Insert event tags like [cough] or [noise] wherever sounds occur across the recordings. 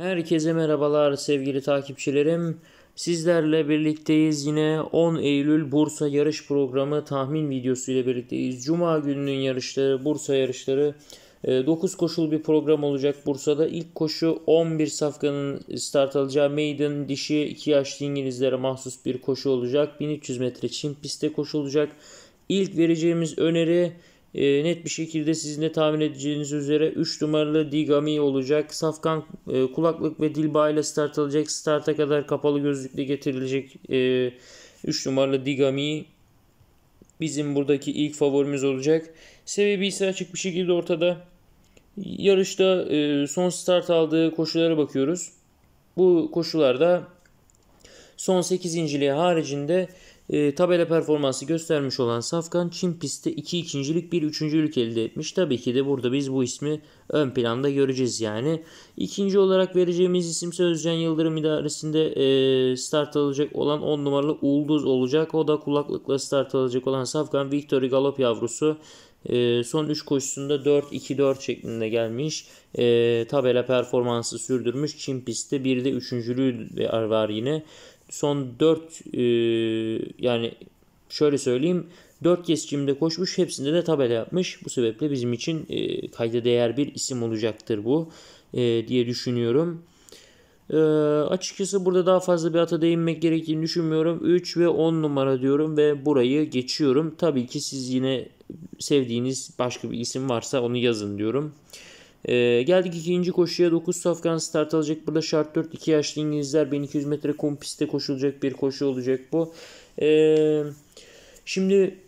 Herkese merhabalar sevgili takipçilerim. Sizlerle birlikteyiz yine 10 Eylül Bursa yarış programı tahmin videosu ile birlikteyiz. Cuma gününün yarışları, Bursa yarışları 9 e, koşul bir program olacak Bursa'da. İlk koşu 11 safkanın start alacağı maiden dişi 2 yaşlı İngilizlere mahsus bir koşu olacak. 1300 metre çim pistte koşulacak. İlk vereceğimiz öneri e, net bir şekilde sizin de tahmin edeceğiniz üzere 3 numaralı Digami olacak. Safkan e, kulaklık ve dil ile start alacak. Starta kadar kapalı gözlükle getirilecek e, numaralı Digami bizim buradaki ilk favorimiz olacak. Sebebi ise açık bir şekilde ortada. Yarışta e, son start aldığı koşulara bakıyoruz. Bu koşularda son 8. haricinde e, tabela performansı göstermiş olan Safkan Çin pistte 2 iki ikincilik bir üçüncülük elde etmiş. Tabii ki de burada biz bu ismi ön planda göreceğiz yani. İkinci olarak vereceğimiz isim Sözcan Yıldırım idaresinde e, start alacak olan 10 numaralı Ulduz olacak. O da kulaklıkla start alacak olan Safkan Victory Galop yavrusu. E, son 3 koşusunda 4-2-4 şeklinde gelmiş. E, tabela performansı sürdürmüş. Çin pistte bir de üçüncülüğü var yine son 4 e, yani şöyle söyleyeyim 4 kesicimde koşmuş hepsinde de tabela yapmış. Bu sebeple bizim için e, kayda değer bir isim olacaktır bu e, diye düşünüyorum. E, açıkçası burada daha fazla bir ata değinmek gerektiğini düşünmüyorum. 3 ve 10 numara diyorum ve burayı geçiyorum. Tabii ki siz yine sevdiğiniz başka bir isim varsa onu yazın diyorum. Ee, geldik ikinci koşuya 9 safkan start alacak. Burada şart 4 2 yaşlı İngilizler 1200 metre kum pistte koşulacak bir koşu olacak bu. Ee, şimdi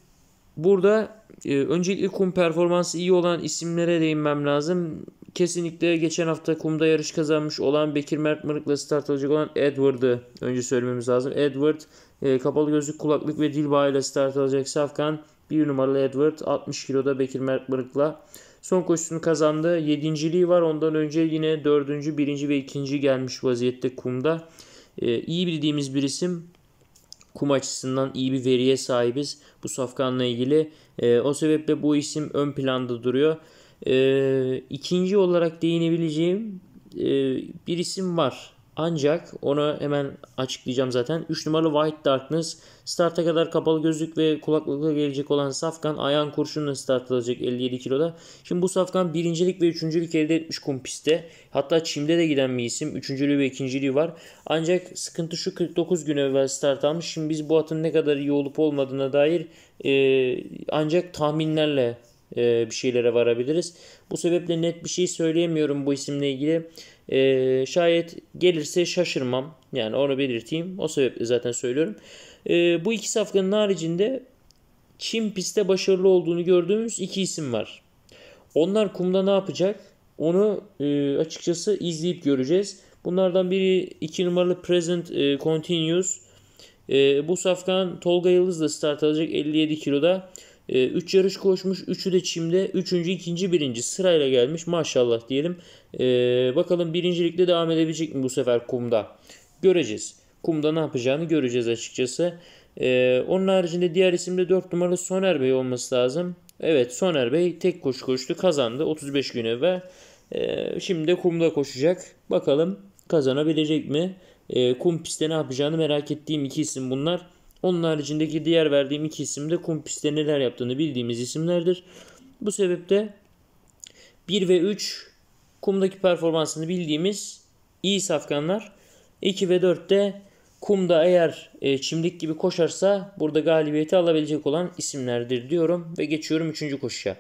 burada e, öncelikle kum performansı iyi olan isimlere değinmem lazım. Kesinlikle geçen hafta kumda yarış kazanmış olan Bekir Mert Mırık'la start alacak olan Edward'ı önce söylememiz lazım. Edward e, kapalı gözlük kulaklık ve dil bağıyla start alacak Safkan. bir numaralı Edward 60 kiloda Bekir Mert Mırık'la Son koşusunu kazandı. Yedinciliği var. Ondan önce yine dördüncü, birinci ve ikinci gelmiş vaziyette kumda. Ee, iyi bildiğimiz bir isim. Kum açısından iyi bir veriye sahibiz bu safkanla ilgili. Ee, o sebeple bu isim ön planda duruyor. Ee, ikinci olarak değinebileceğim e, bir isim var. Ancak onu hemen açıklayacağım zaten. 3 numaralı White Darkness. Starta kadar kapalı gözlük ve kulaklıkla gelecek olan Safkan ayağın kurşunla start alacak 57 kiloda. Şimdi bu Safkan birincilik ve üçüncülük elde etmiş kumpiste. Hatta Çim'de de giden bir isim. Üçüncülüğü ve ikinciliği var. Ancak sıkıntı şu 49 gün evvel start almış. Şimdi biz bu atın ne kadar iyi olup olmadığına dair e, ancak tahminlerle bir şeylere varabiliriz. Bu sebeple net bir şey söyleyemiyorum bu isimle ilgili. E, şayet gelirse şaşırmam. Yani onu belirteyim. O sebeple zaten söylüyorum. E, bu iki safkanın haricinde Çin pistte başarılı olduğunu gördüğümüz iki isim var. Onlar kumda ne yapacak? Onu e, açıkçası izleyip göreceğiz. Bunlardan biri 2 numaralı Present e, Continuous. E, bu safkan Tolga Yıldız da start alacak 57 kiloda. 3 ee, yarış koşmuş. 3'ü de çimde. 3. 2. 1. sırayla gelmiş. Maşallah diyelim. Ee, bakalım birincilikle devam edebilecek mi bu sefer kumda? Göreceğiz. Kumda ne yapacağını göreceğiz açıkçası. Ee, onun haricinde diğer isimde 4 numaralı Soner Bey olması lazım. Evet Soner Bey tek koşu koştu kazandı 35 gün evvel. E, şimdi de kumda koşacak. Bakalım kazanabilecek mi? E, kum pistte ne yapacağını merak ettiğim iki isim bunlar. Onun haricindeki diğer verdiğim iki isim de kumpiste neler yaptığını bildiğimiz isimlerdir. Bu sebeple 1 ve 3 kumdaki performansını bildiğimiz iyi safkanlar. 2 ve 4 de kumda eğer e, çimlik gibi koşarsa burada galibiyeti alabilecek olan isimlerdir diyorum ve geçiyorum 3. koşuya.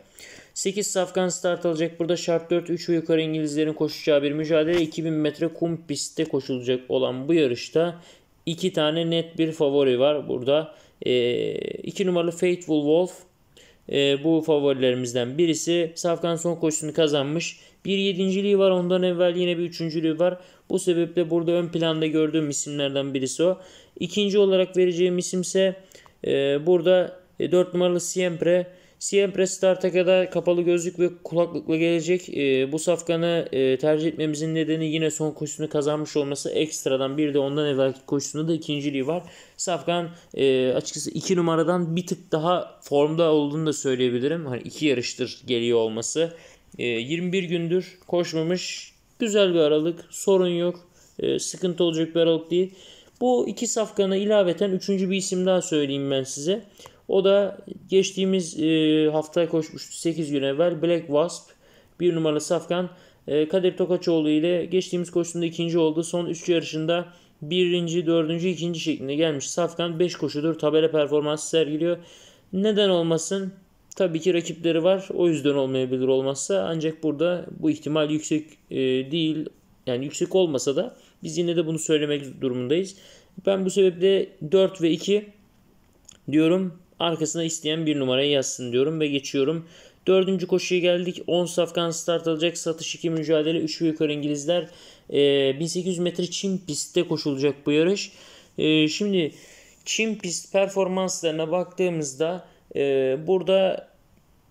8 safkan start alacak. Burada şart 4 3 ve yukarı İngilizlerin koşacağı bir mücadele 2000 metre kum pistte koşulacak olan bu yarışta iki tane net bir favori var burada. 2 e, ee, numaralı Faithful Wolf e, bu favorilerimizden birisi. Safkan son koşusunu kazanmış. Bir yedinciliği var ondan evvel yine bir üçüncülüğü var. Bu sebeple burada ön planda gördüğüm isimlerden birisi o. İkinci olarak vereceğim isimse e, burada 4 e, numaralı Siempre CM Press Start'a kadar kapalı gözlük ve kulaklıkla gelecek. E, bu safkanı e, tercih etmemizin nedeni yine son koşusunu kazanmış olması. Ekstradan bir de ondan evvelki koşusunda da ikinciliği var. Safkan e, açıkçası iki numaradan bir tık daha formda olduğunu da söyleyebilirim. Hani iki yarıştır geliyor olması. E, 21 gündür koşmamış. Güzel bir aralık. Sorun yok. E, sıkıntı olacak bir aralık değil. Bu iki safkana ilaveten üçüncü bir isim daha söyleyeyim ben size. O da geçtiğimiz e, hafta koşmuştu 8 gün evvel. Black Wasp bir numaralı safkan e, Kadir Tokaçoğlu ile geçtiğimiz koşusunda ikinci oldu. Son 3 yarışında birinci, dördüncü, ikinci şeklinde gelmiş. Safkan 5 koşudur tabela performansı sergiliyor. Neden olmasın? Tabii ki rakipleri var. O yüzden olmayabilir olmazsa. Ancak burada bu ihtimal yüksek e, değil. Yani yüksek olmasa da biz yine de bunu söylemek durumundayız. Ben bu sebeple 4 ve 2 diyorum. Arkasına isteyen bir numarayı yazsın diyorum ve geçiyorum. Dördüncü koşuya geldik. 10 safkan start alacak. Satış 2 mücadele. 3 yukarı İngilizler. E, ee, 1800 metre çim pistte koşulacak bu yarış. E, şimdi çim pist performanslarına baktığımızda e, burada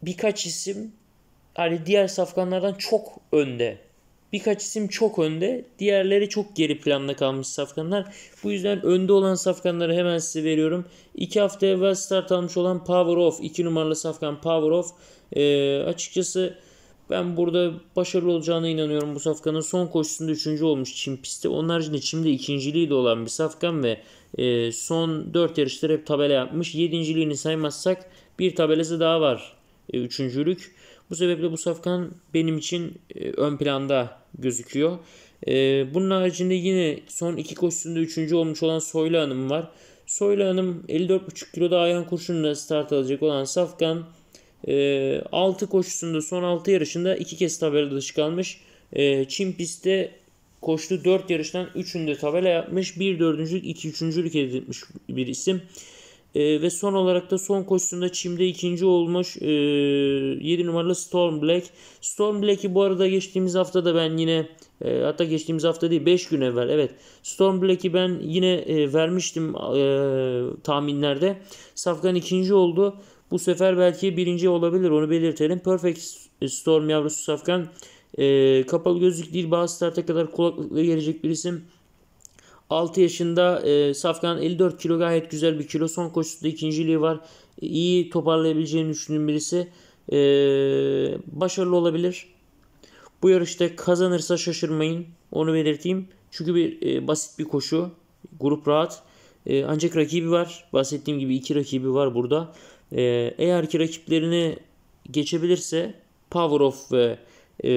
birkaç isim hani diğer safkanlardan çok önde Birkaç isim çok önde. Diğerleri çok geri planda kalmış safkanlar. Bu yüzden önde olan safkanları hemen size veriyorum. 2 hafta evvel start almış olan Power Off. 2 numaralı safkan Power Off. Ee, açıkçası ben burada başarılı olacağına inanıyorum bu safkanın. Son koşusunda 3. olmuş Çin pisti. Onun haricinde Çim'de ikinciliği de olan bir safkan ve e, son 4 yarışta hep tabela yapmış. Yedinciliğini saymazsak bir tabelası daha var. E, üçüncülük. Bu sebeple bu safkan benim için e, ön planda gözüküyor. E, bunun haricinde yine son iki koşusunda üçüncü olmuş olan Soylu Hanım var. Soylu Hanım 54,5 kiloda ayağın Kurşun'la start alacak olan Safkan 6 e, koşusunda son 6 yarışında 2 kez tabelada dışı kalmış. Çin pistte koştu 4 yarıştan 3'ünde tabela yapmış. 1 dördüncülük 2 üçüncülük lük etmiş bir isim. E, ve son olarak da son koşusunda çimde ikinci olmuş e, 7 numaralı Storm Black. Storm Black'i bu arada geçtiğimiz hafta da ben yine e, hatta geçtiğimiz hafta değil 5 gün evvel evet Storm Black'i ben yine e, vermiştim e, tahminlerde. Safkan ikinci oldu. Bu sefer belki birinci olabilir onu belirtelim. Perfect Storm yavrusu Safkan e, kapalı gözlük değil bazı starta kadar kulaklıkla gelecek bir isim. 6 yaşında e, Safkan 54 kilo gayet güzel bir kilo. Son koşusunda ikinciliği var. E, iyi toparlayabileceğini düşündüğüm birisi. E, başarılı olabilir. Bu yarışta kazanırsa şaşırmayın. Onu belirteyim. Çünkü bir e, basit bir koşu. Grup rahat. E, ancak rakibi var. Bahsettiğim gibi iki rakibi var burada. E, eğer ki rakiplerini geçebilirse Power of ve e,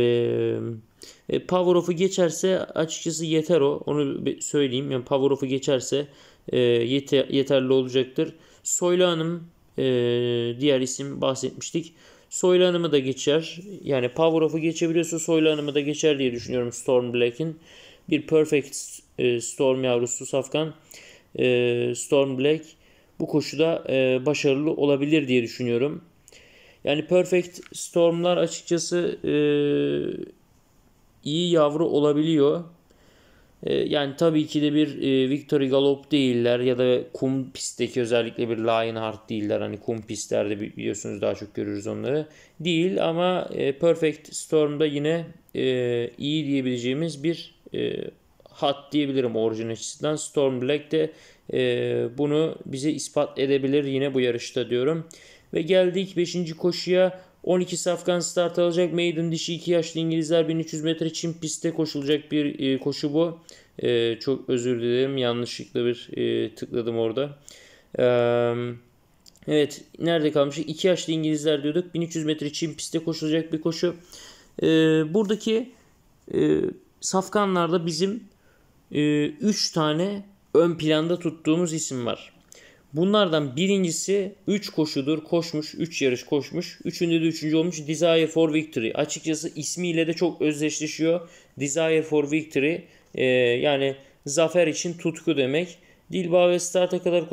e, power off'u geçerse açıkçası yeter o. Onu söyleyeyim. Yani power off'u geçerse e, yeter, yeterli olacaktır. Soylu Hanım e, diğer isim bahsetmiştik. Soylu Hanım'ı da geçer. Yani power off'u geçebiliyorsa Soylu Hanım'ı da geçer diye düşünüyorum Storm Black'in. Bir perfect e, Storm yavrusu Safkan. E, Storm Black bu koşuda e, başarılı olabilir diye düşünüyorum. Yani perfect stormlar açıkçası e, iyi yavru olabiliyor. Ee, yani tabii ki de bir e, Victory Galop değiller ya da kum pistteki özellikle bir Lionheart değiller. Hani kum pistlerde biliyorsunuz daha çok görürüz onları. Değil ama e, Perfect Storm'da yine e, iyi diyebileceğimiz bir hat diyebilirim orijin açısından. Storm Black de bunu bize ispat edebilir yine bu yarışta diyorum. Ve geldik 5. koşuya 12 Afgan start alacak. Maiden dişi 2 yaşlı İngilizler 1300 metre Çin pistte koşulacak bir e, koşu bu. E, çok özür dilerim. Yanlışlıkla bir e, tıkladım orada. Eee Evet nerede kalmıştık? 2 yaşlı İngilizler diyorduk. 1300 metre Çin pistte koşulacak bir koşu. E, buradaki e, safkanlarda bizim 3 e, üç tane ön planda tuttuğumuz isim var. Bunlardan birincisi 3 koşudur. Koşmuş, 3 yarış koşmuş. Üçünde de 3. olmuş. Desire for Victory. Açıkçası ismiyle de çok özdeşleşiyor. Desire for Victory e, yani zafer için tutku demek. Dilba ve Start'a kadar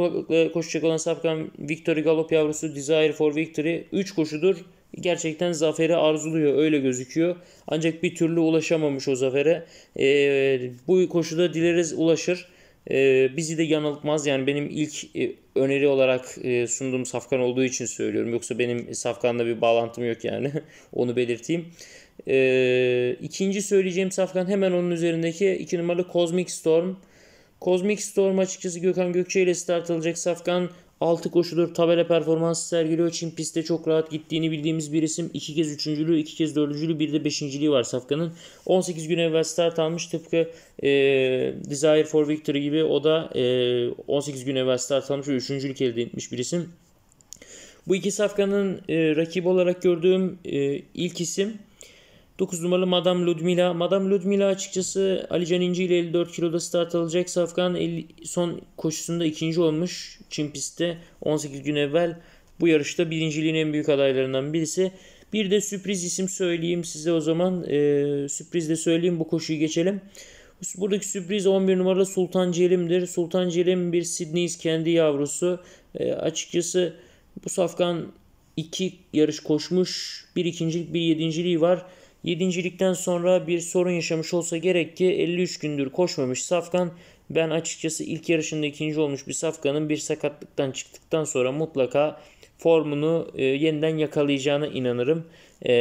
koşacak olan Sapkan Victory Galop yavrusu Desire for Victory 3 koşudur. Gerçekten zaferi arzuluyor öyle gözüküyor. Ancak bir türlü ulaşamamış o zafere. E, bu koşuda dileriz ulaşır. E, bizi de yanıltmaz. Yani benim ilk e, öneri olarak e, sunduğum Safkan olduğu için söylüyorum. Yoksa benim Safkan'la bir bağlantım yok yani. [laughs] Onu belirteyim. E, ikinci söyleyeceğim Safkan hemen onun üzerindeki 2 numaralı Cosmic Storm. Cosmic Storm açıkçası Gökhan Gökçe ile start alacak Safkan 6 koşudur tabela performansı sergiliyor. Çin pistte çok rahat gittiğini bildiğimiz bir isim. 2 kez 3.lüğü, 2 kez 4.lüğü, bir de 5.liği var Safkan'ın. 18 gün evvel start almış. Tıpkı e, Desire for Victory gibi o da e, 18 gün evvel start almış ve 3.lük elde etmiş bir isim. Bu iki Safkan'ın e, rakip olarak gördüğüm e, ilk isim 9 numaralı Madame Ludmila. Madame Ludmila açıkçası Ali Can İnci ile 54 kiloda start alacak. Safkan 50, son koşusunda ikinci olmuş Çin pistte 18 gün evvel. Bu yarışta birinciliğin en büyük adaylarından birisi. Bir de sürpriz isim söyleyeyim size o zaman. Ee, sürpriz de söyleyeyim bu koşuyu geçelim. Buradaki sürpriz 11 numaralı Sultan Celim'dir. Sultan Celim bir Sydney's kendi yavrusu. E, açıkçası bu safkan iki yarış koşmuş. Bir ikincilik bir yedinciliği var. Yedincilikten sonra bir sorun yaşamış olsa gerek ki 53 gündür koşmamış Safkan. Ben açıkçası ilk yarışında ikinci olmuş bir Safkan'ın bir sakatlıktan çıktıktan sonra mutlaka formunu e, yeniden yakalayacağına inanırım. E,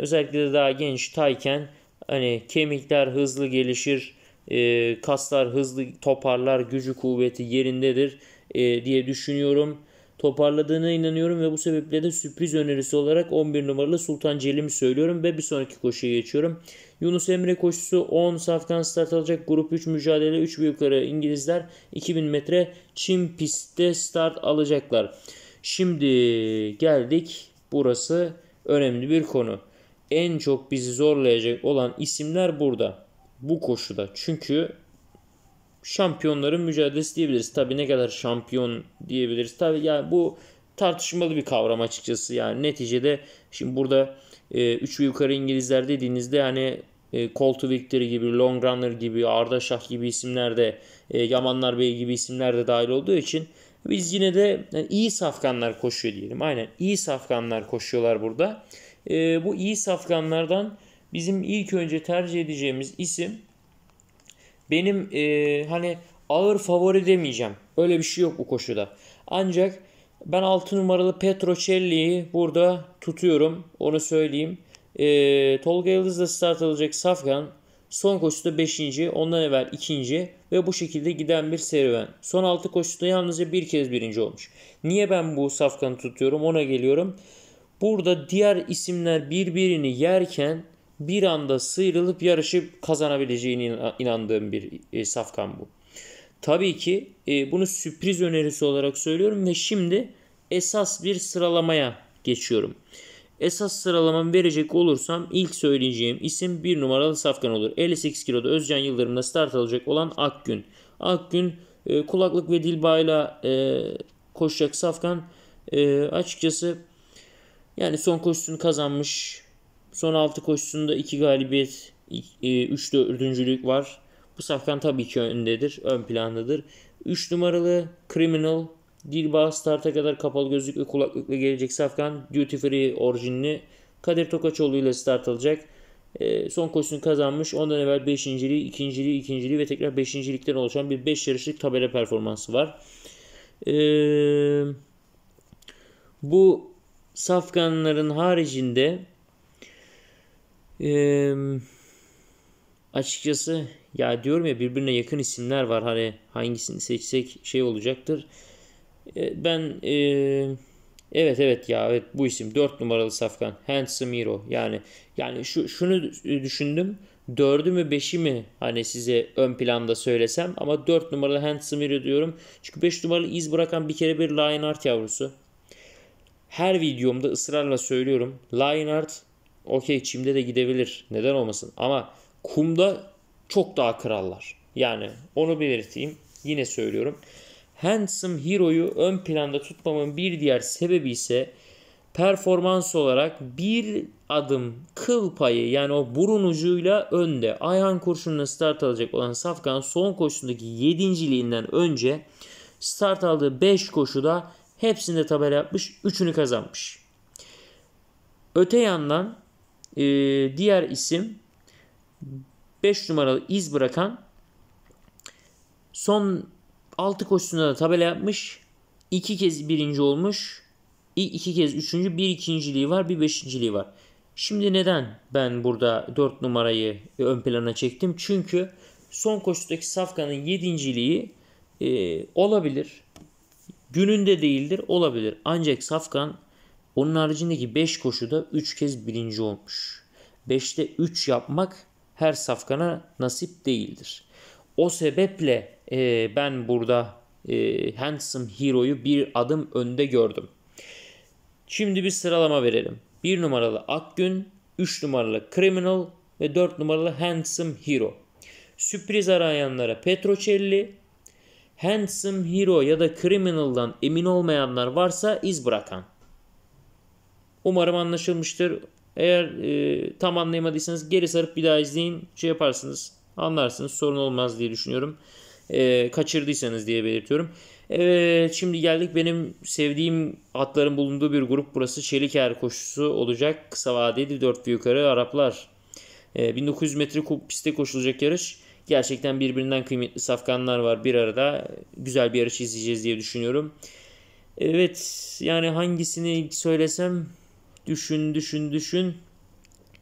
özellikle de daha genç tayken hani kemikler hızlı gelişir, e, kaslar hızlı toparlar, gücü kuvveti yerindedir e, diye düşünüyorum toparladığına inanıyorum ve bu sebeple de sürpriz önerisi olarak 11 numaralı Sultan Celim'i söylüyorum ve bir sonraki koşuya geçiyorum. Yunus Emre koşusu 10 safkan start alacak. Grup 3 mücadele 3 büyük ara İngilizler 2000 metre Çin pistte start alacaklar. Şimdi geldik burası önemli bir konu. En çok bizi zorlayacak olan isimler burada. Bu koşuda. Çünkü şampiyonların mücadelesi diyebiliriz. Tabi ne kadar şampiyon diyebiliriz. Tabi yani bu tartışmalı bir kavram açıkçası. Yani neticede şimdi burada e, 3 ve yukarı İngilizler dediğinizde hani e, Call to gibi, Long Runner gibi, Arda Şah gibi isimler de, e, Yamanlar Bey gibi isimler de dahil olduğu için biz yine de yani iyi safkanlar koşuyor diyelim. Aynen iyi safkanlar koşuyorlar burada. E, bu iyi safkanlardan bizim ilk önce tercih edeceğimiz isim benim e, hani ağır favori demeyeceğim. Öyle bir şey yok bu koşuda. Ancak ben 6 numaralı Petrocelli'yi burada tutuyorum. Onu söyleyeyim. E, Tolga da start alacak Safkan. Son koşuda 5. Ondan evvel 2. Ve bu şekilde giden bir serüven. Son 6 koşuda yalnızca bir kez birinci olmuş. Niye ben bu Safkan'ı tutuyorum ona geliyorum. Burada diğer isimler birbirini yerken bir anda sıyrılıp yarışıp kazanabileceğine inandığım bir e, safkan bu. Tabii ki e, bunu sürpriz önerisi olarak söylüyorum ve şimdi esas bir sıralamaya geçiyorum. Esas sıralamamı verecek olursam ilk söyleyeceğim isim bir numaralı safkan olur. 58 kiloda Özcan Yıldırım'la start alacak olan Akgün. Akgün e, kulaklık ve dil bağıyla e, koşacak safkan. E, açıkçası yani son koşusunu kazanmış Son 6 koşusunda 2 galibiyet, 3 e, dördüncülük var. Bu safkan tabii ki öndedir, ön plandadır. 3 numaralı Criminal, Dilba starta kadar kapalı gözlük ve kulaklıkla gelecek safkan Duty Free orijinli Kadir Tokaçoğlu ile start alacak. E, son koşusunu kazanmış. Ondan evvel 5. lig, 2. lig, 2. lig ve tekrar 5. ligden oluşan bir 5 yarışlık tabela performansı var. E, bu safkanların haricinde ee, açıkçası ya diyorum ya birbirine yakın isimler var hani hangisini seçsek şey olacaktır. Ee, ben e, evet evet ya evet bu isim 4 numaralı Safkan Handsome Hero yani yani şu şunu düşündüm. 4'ü mü 5'i mi hani size ön planda söylesem ama 4 numaralı Handsome Hero diyorum. Çünkü 5 numaralı iz bırakan bir kere bir Lionheart yavrusu. Her videomda ısrarla söylüyorum. Lionheart Okey çimde de gidebilir. Neden olmasın? Ama kumda çok daha krallar. Yani onu belirteyim. Yine söylüyorum. Handsome Hero'yu ön planda tutmamın bir diğer sebebi ise performans olarak bir adım kıl payı yani o burun ucuyla önde. Ayhan kurşunla start alacak olan Safkan son koşundaki yedinciliğinden önce start aldığı 5 koşuda hepsinde tabela yapmış, 3'ünü kazanmış. Öte yandan e, diğer isim 5 numaralı iz bırakan son 6 koşusunda da tabela yapmış. 2 kez birinci olmuş. 2 kez üçüncü. Bir ikinciliği var. Bir beşinciliği var. Şimdi neden ben burada 4 numarayı ön plana çektim? Çünkü son koşudaki Safkan'ın yedinciliği e, olabilir. Gününde değildir olabilir. Ancak Safkan onun haricindeki 5 koşuda 3 kez birinci olmuş. 5'te 3 yapmak her safkana nasip değildir. O sebeple e, ben burada e, Handsome Hero'yu bir adım önde gördüm. Şimdi bir sıralama verelim. 1 numaralı Akgün, 3 numaralı Criminal ve 4 numaralı Handsome Hero. Sürpriz arayanlara Petrocelli, Handsome Hero ya da Criminal'dan emin olmayanlar varsa iz bırakan. Umarım anlaşılmıştır. Eğer e, tam anlayamadıysanız geri sarıp bir daha izleyin. Şey yaparsınız anlarsınız sorun olmaz diye düşünüyorum. E, kaçırdıysanız diye belirtiyorum. Evet şimdi geldik benim sevdiğim atların bulunduğu bir grup burası Çeliker koşusu olacak. Kısa vadeli 4 ve yukarı Araplar. E, 1900 metre pistte koşulacak yarış. Gerçekten birbirinden kıymetli safkanlar var bir arada. Güzel bir yarış izleyeceğiz diye düşünüyorum. Evet yani hangisini söylesem Düşün düşün düşün.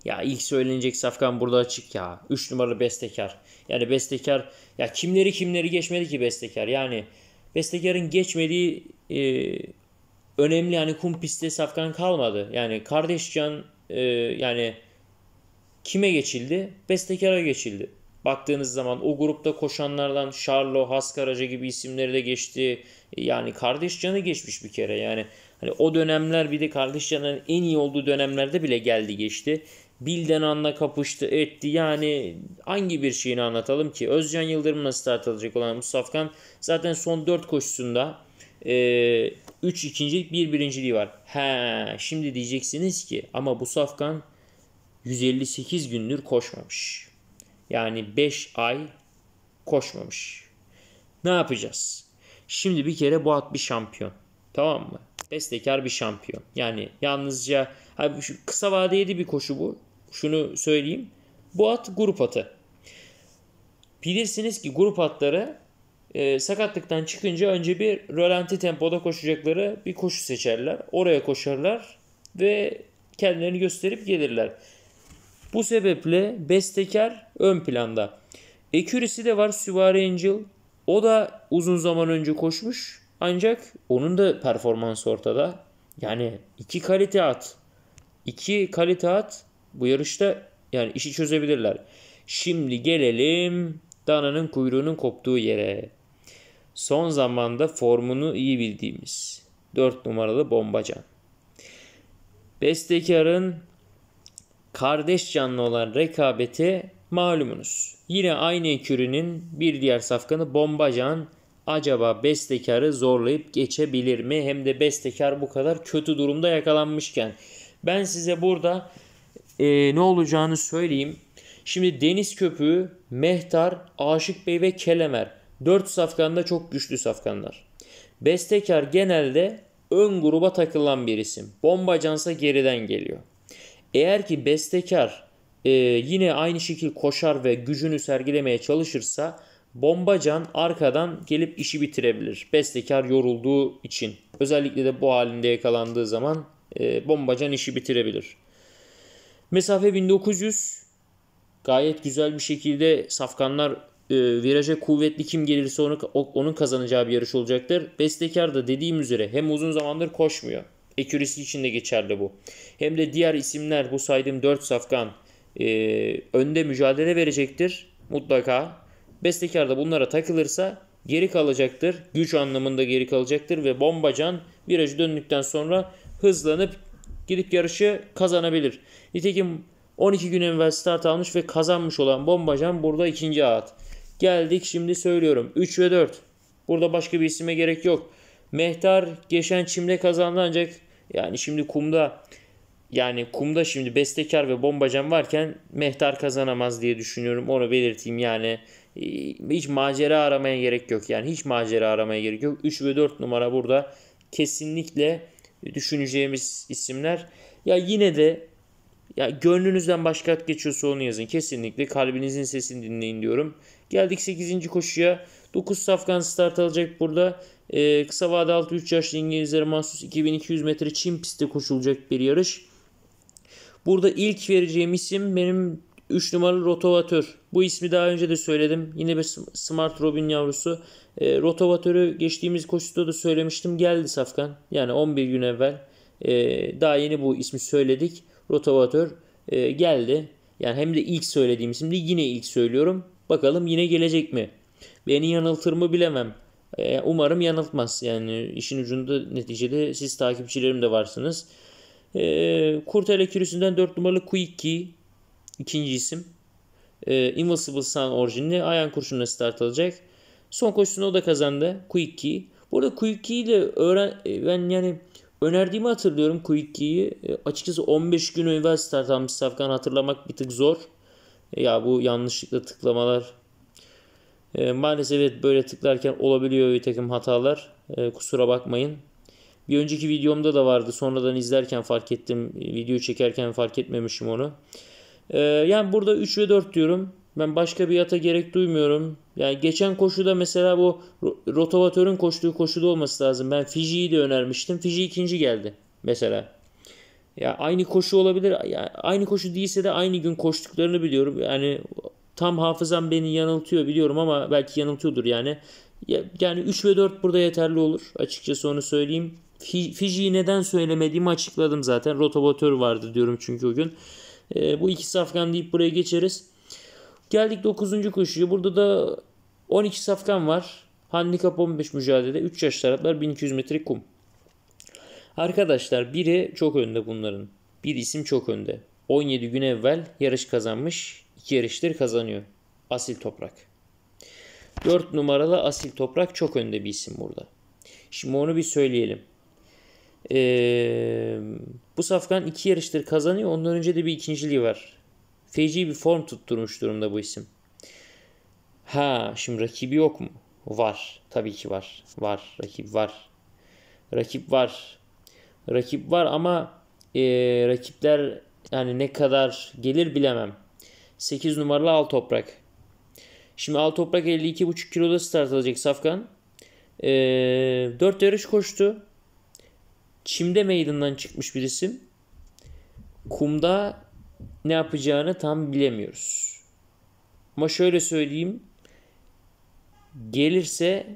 Ya ilk söylenecek safkan burada açık ya. 3 numaralı bestekar. Yani bestekar ya kimleri kimleri geçmedi ki bestekar. Yani bestekarın geçmediği e, önemli yani kum pistte safkan kalmadı. Yani kardeşcan e, yani kime geçildi? Bestekara geçildi. Baktığınız zaman o grupta koşanlardan Charlo, Haskaraca gibi isimleri de geçti. Yani kardeş canı geçmiş bir kere. Yani Hani o dönemler bir de Kardeşcan'ın en iyi olduğu dönemlerde bile geldi geçti. Bilden anla kapıştı etti. Yani hangi bir şeyini anlatalım ki? Özcan Yıldırım'la start alacak olan Mustafkan zaten son 4 koşusunda 3 e, üç ikincilik 1 bir birinciliği var. He şimdi diyeceksiniz ki ama bu Safkan 158 gündür koşmamış. Yani 5 ay koşmamış. Ne yapacağız? Şimdi bir kere bu at bir şampiyon. Tamam mı? bestekar bir şampiyon. Yani yalnızca kısa vadeli bir koşu bu. Şunu söyleyeyim. Bu at grup atı. Bilirsiniz ki grup atları e, sakatlıktan çıkınca önce bir rölanti tempoda koşacakları bir koşu seçerler. Oraya koşarlar ve kendilerini gösterip gelirler. Bu sebeple bestekar ön planda. Ekürisi de var Süvari Angel. O da uzun zaman önce koşmuş. Ancak onun da performansı ortada. Yani iki kalite at. İki kalite at bu yarışta yani işi çözebilirler. Şimdi gelelim dananın kuyruğunun koptuğu yere. Son zamanda formunu iyi bildiğimiz 4 numaralı Bombacan. Bestekar'ın kardeş canlı olan rekabeti malumunuz. Yine aynı ekürünün bir diğer safkanı Bombacan acaba bestekarı zorlayıp geçebilir mi? Hem de bestekar bu kadar kötü durumda yakalanmışken. Ben size burada e, ne olacağını söyleyeyim. Şimdi Deniz Köpüğü, Mehtar, Aşık Bey ve Kelemer. 4 safkanda çok güçlü safkanlar. Bestekar genelde ön gruba takılan bir isim. Bombacansa geriden geliyor. Eğer ki bestekar e, yine aynı şekilde koşar ve gücünü sergilemeye çalışırsa Bombacan arkadan gelip işi bitirebilir. Bestekar yorulduğu için. Özellikle de bu halinde yakalandığı zaman e, Bombacan işi bitirebilir. Mesafe 1900. Gayet güzel bir şekilde safkanlar e, viraja kuvvetli kim gelirse onu, onun kazanacağı bir yarış olacaktır. Bestekar da dediğim üzere hem uzun zamandır koşmuyor. Ekürisi için de geçerli bu. Hem de diğer isimler bu saydığım 4 safkan e, önde mücadele verecektir. Mutlaka Bestekar da bunlara takılırsa geri kalacaktır. Güç anlamında geri kalacaktır ve Bombacan virajı döndükten sonra hızlanıp gidip yarışı kazanabilir. Nitekim 12 gün evvel start almış ve kazanmış olan Bombacan burada ikinci at. Geldik şimdi söylüyorum 3 ve 4. Burada başka bir isime gerek yok. Mehtar geçen çimde kazandı ancak yani şimdi kumda yani kumda şimdi bestekar ve bombacan varken Mehtar kazanamaz diye düşünüyorum. Onu belirteyim yani ee, hiç macera aramaya gerek yok. Yani hiç macera aramaya gerek yok. 3 ve 4 numara burada kesinlikle düşüneceğimiz isimler. Ya yine de ya gönlünüzden başka geçiyorsa onu yazın. Kesinlikle kalbinizin sesini dinleyin diyorum. Geldik 8. koşuya. 9 safkan start alacak burada. Ee, kısa vade altı 3 yaşlı İngilizlere mahsus 2200 metre çim pistte koşulacak bir yarış. Burada ilk vereceğim isim benim 3 numaralı rotovatör. Bu ismi daha önce de söyledim. Yine bir Smart Robin yavrusu. E, rotovatörü geçtiğimiz koşuda da söylemiştim. Geldi Safkan. Yani 11 gün evvel. E, daha yeni bu ismi söyledik. Rotovatör e, geldi. Yani hem de ilk söylediğim isimdi. Yine ilk söylüyorum. Bakalım yine gelecek mi? Beni yanıltır mı bilemem. E, umarım yanıltmaz. Yani işin ucunda neticede siz takipçilerim de varsınız. E, Kurtele kürüsünden 4 numaralı Quick İkinci isim. E, Impossible Sun orijinli Ayan kurşunla start alacak. Son koşusunu o da kazandı. Quick Bu arada Quick ile öğren e, ben yani önerdiğimi hatırlıyorum Quick e, açıkçası 15 gün evvel start almış Safkan hatırlamak bir tık zor. E, ya bu yanlışlıkla tıklamalar e, maalesef evet böyle tıklarken olabiliyor bir takım hatalar. E, kusura bakmayın. Bir önceki videomda da vardı. Sonradan izlerken fark ettim. E, video çekerken fark etmemişim onu. Ee, yani burada 3 ve 4 diyorum. Ben başka bir yata gerek duymuyorum. Yani geçen koşuda mesela bu rotavatörün koştuğu koşuda olması lazım. Ben Fiji'yi de önermiştim. Fiji ikinci geldi mesela. Ya aynı koşu olabilir. Yani aynı koşu değilse de aynı gün koştuklarını biliyorum. Yani tam hafızam beni yanıltıyor biliyorum ama belki yanıltıyordur yani. Yani 3 ve 4 burada yeterli olur. Açıkçası onu söyleyeyim. Fiji'yi neden söylemediğimi açıkladım zaten. Rotavatör vardı diyorum çünkü o gün. E, bu iki safkan deyip buraya geçeriz. Geldik 9. koşuya. Burada da 12 safkan var. Handikap 15 mücadelede. 3 yaş taraflar 1200 metre kum. Arkadaşlar biri çok önde bunların. Bir isim çok önde. 17 gün evvel yarış kazanmış. 2 yarıştır kazanıyor. Asil Toprak. 4 numaralı Asil Toprak çok önde bir isim burada. Şimdi onu bir söyleyelim. Ee, bu Safkan iki yarıştır kazanıyor. Ondan önce de bir ikinciliği var. Feci bir form tutturmuş durumda bu isim. Ha şimdi rakibi yok mu? Var. Tabii ki var. Var. Rakip var. Rakip var. Rakip var ama e, rakipler yani ne kadar gelir bilemem. 8 numaralı al toprak. Şimdi al toprak 52,5 kiloda start alacak Safkan. E, 4 yarış koştu. Çimde meydandan çıkmış bir isim. Kumda ne yapacağını tam bilemiyoruz. Ama şöyle söyleyeyim. Gelirse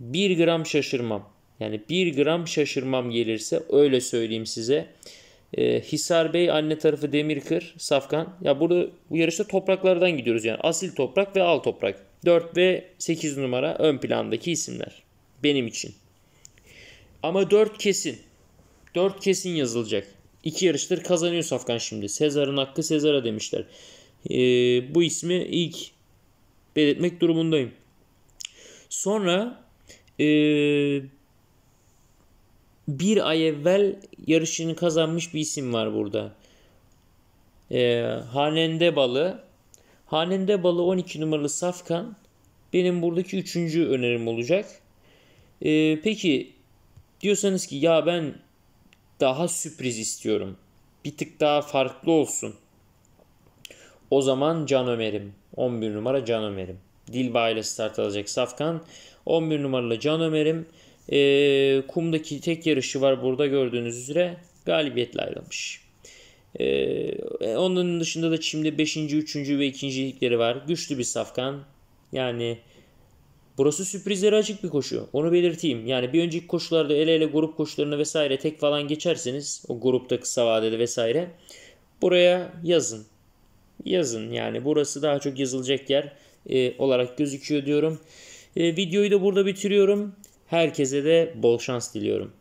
bir gram şaşırmam. Yani bir gram şaşırmam gelirse öyle söyleyeyim size. Ee, Hisar Bey anne tarafı Demirkır, Safkan. Ya burada bu yarışta topraklardan gidiyoruz yani. Asil toprak ve al toprak. 4 ve 8 numara ön plandaki isimler. Benim için. Ama 4 kesin. 4 kesin yazılacak. İki yarıştır kazanıyor Safkan şimdi. Sezar'ın hakkı Sezar'a demişler. Ee, bu ismi ilk belirtmek durumundayım. Sonra ee, bir ay evvel yarışını kazanmış bir isim var burada. Ee, Hanende Balı. Hanende Balı 12 numaralı Safkan. Benim buradaki üçüncü önerim olacak. Ee, peki Diyorsanız ki ya ben daha sürpriz istiyorum. Bir tık daha farklı olsun. O zaman Can Ömer'im. 11 numara Can Ömer'im. Dilba ile start alacak Safkan. 11 numaralı Can Ömer'im. E, kumdaki tek yarışı var burada gördüğünüz üzere. Galibiyetle ayrılmış. E, onun dışında da şimdi 5. 3. ve 2. ligleri var. Güçlü bir Safkan. Yani Burası sürprizlere açık bir koşu. Onu belirteyim. Yani bir önceki koşularda ele ele grup koşularını vesaire tek falan geçerseniz o grupta kısa vadede vesaire buraya yazın. Yazın yani burası daha çok yazılacak yer e, olarak gözüküyor diyorum. E, videoyu da burada bitiriyorum. Herkese de bol şans diliyorum.